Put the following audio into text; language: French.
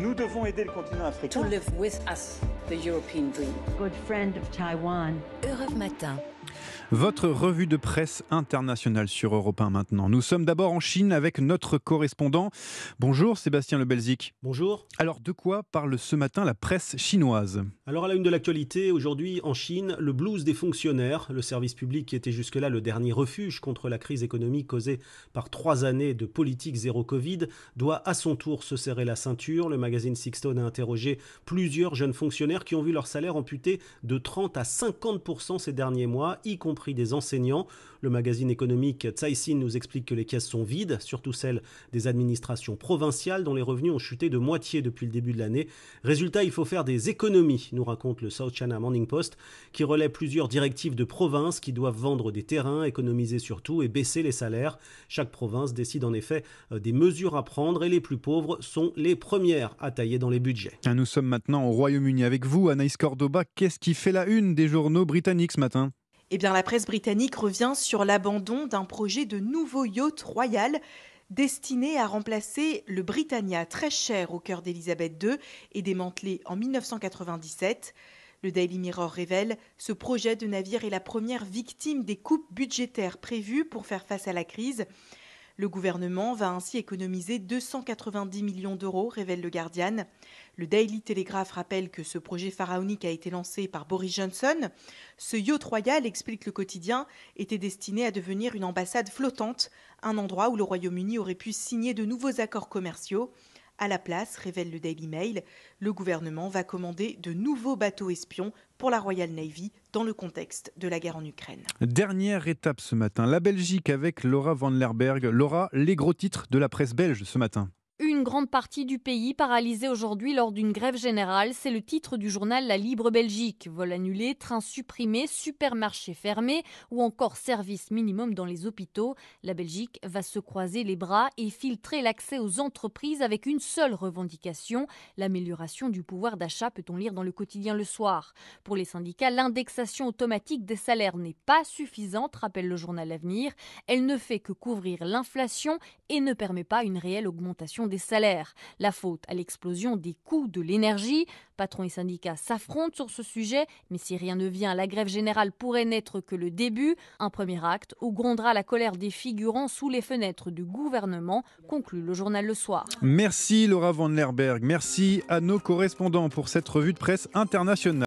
Nous devons aider le continent africain. To live with us, the European dream. Good friend of Taiwan. Europe Matin. Votre revue de presse internationale sur Europe 1 maintenant. Nous sommes d'abord en Chine avec notre correspondant. Bonjour Sébastien Lebelzik. Bonjour. Alors de quoi parle ce matin la presse chinoise Alors à la une de l'actualité, aujourd'hui en Chine, le blues des fonctionnaires, le service public qui était jusque-là le dernier refuge contre la crise économique causée par trois années de politique zéro Covid, doit à son tour se serrer la ceinture. Le magazine Sixstone a interrogé plusieurs jeunes fonctionnaires qui ont vu leur salaire amputé de 30 à 50% ces derniers mois y compris des enseignants. Le magazine économique Sin nous explique que les caisses sont vides, surtout celles des administrations provinciales dont les revenus ont chuté de moitié depuis le début de l'année. Résultat, il faut faire des économies, nous raconte le South China Morning Post, qui relaie plusieurs directives de provinces qui doivent vendre des terrains, économiser surtout et baisser les salaires. Chaque province décide en effet euh, des mesures à prendre et les plus pauvres sont les premières à tailler dans les budgets. Nous sommes maintenant au Royaume-Uni avec vous, Anaïs Cordoba. Qu'est-ce qui fait la une des journaux britanniques ce matin eh bien, la presse britannique revient sur l'abandon d'un projet de nouveau yacht royal destiné à remplacer le Britannia très cher au cœur d'Elisabeth II et démantelé en 1997. Le Daily Mirror révèle ce projet de navire est la première victime des coupes budgétaires prévues pour faire face à la crise. Le gouvernement va ainsi économiser 290 millions d'euros, révèle le Guardian. Le Daily Telegraph rappelle que ce projet pharaonique a été lancé par Boris Johnson. Ce yacht royal, explique le quotidien, était destiné à devenir une ambassade flottante, un endroit où le Royaume-Uni aurait pu signer de nouveaux accords commerciaux. À la place, révèle le Daily Mail, le gouvernement va commander de nouveaux bateaux espions pour la Royal Navy dans le contexte de la guerre en Ukraine. Dernière étape ce matin, la Belgique avec Laura Van berg Laura, les gros titres de la presse belge ce matin une grande partie du pays paralysée aujourd'hui lors d'une grève générale. C'est le titre du journal La Libre Belgique. Vols annulés, trains supprimés, supermarchés fermés ou encore service minimum dans les hôpitaux. La Belgique va se croiser les bras et filtrer l'accès aux entreprises avec une seule revendication, l'amélioration du pouvoir d'achat, peut-on lire dans le quotidien le soir. Pour les syndicats, l'indexation automatique des salaires n'est pas suffisante, rappelle le journal L'Avenir. Elle ne fait que couvrir l'inflation et ne permet pas une réelle augmentation des salaires. La faute à l'explosion des coûts de l'énergie. Patrons et syndicats s'affrontent sur ce sujet, mais si rien ne vient, la grève générale pourrait n'être que le début. Un premier acte où grondera la colère des figurants sous les fenêtres du gouvernement, conclut le journal Le Soir. Merci Laura Van merci à nos correspondants pour cette revue de presse internationale.